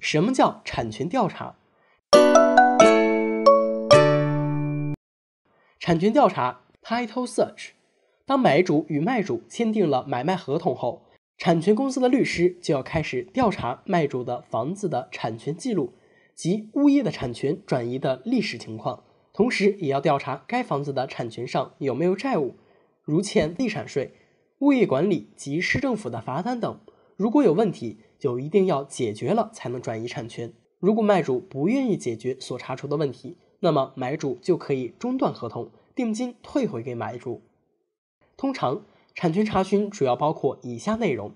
什么叫产权调查？产权调查 （Title Search），当买主与卖主签订了买卖合同后，产权公司的律师就要开始调查卖主的房子的产权记录及物业的产权转移的历史情况，同时也要调查该房子的产权上有没有债务，如欠地产税、物业管理及市政府的罚单等。如果有问题，就一定要解决了才能转移产权。如果卖主不愿意解决所查出的问题，那么买主就可以中断合同，定金退回给买主。通常，产权查询主要包括以下内容：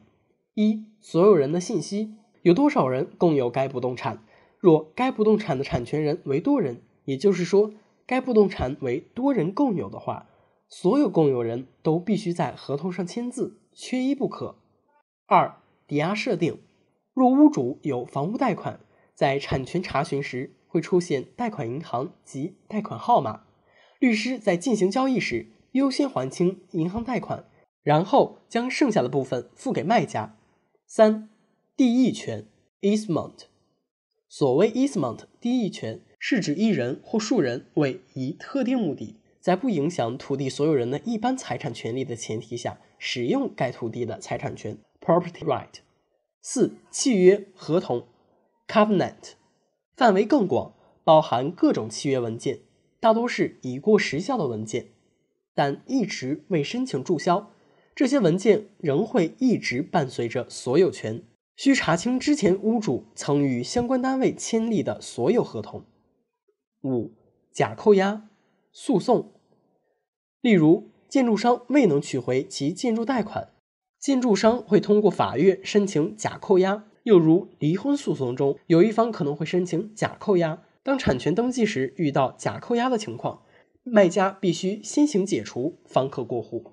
一、所有人的信息，有多少人共有该不动产？若该不动产的产权人为多人，也就是说该不动产为多人共有的话，所有共有人都必须在合同上签字，缺一不可。二、抵押设定。若屋主有房屋贷款，在产权查询时会出现贷款银行及贷款号码。律师在进行交易时，优先还清银行贷款，然后将剩下的部分付给卖家。三，地役权 （Easement）。所谓 easement 地役权，是指一人或数人为一特定目的，在不影响土地所有人的一般财产权利的前提下，使用该土地的财产权 （property right）。四、契约合同 （covenant） 范围更广，包含各种契约文件，大多是已过时效的文件，但一直未申请注销。这些文件仍会一直伴随着所有权。需查清之前屋主曾与相关单位签立的所有合同。五、假扣押诉讼，例如建筑商未能取回其建筑贷款。建筑商会通过法院申请假扣押，又如离婚诉讼中，有一方可能会申请假扣押。当产权登记时遇到假扣押的情况，卖家必须先行解除，方可过户。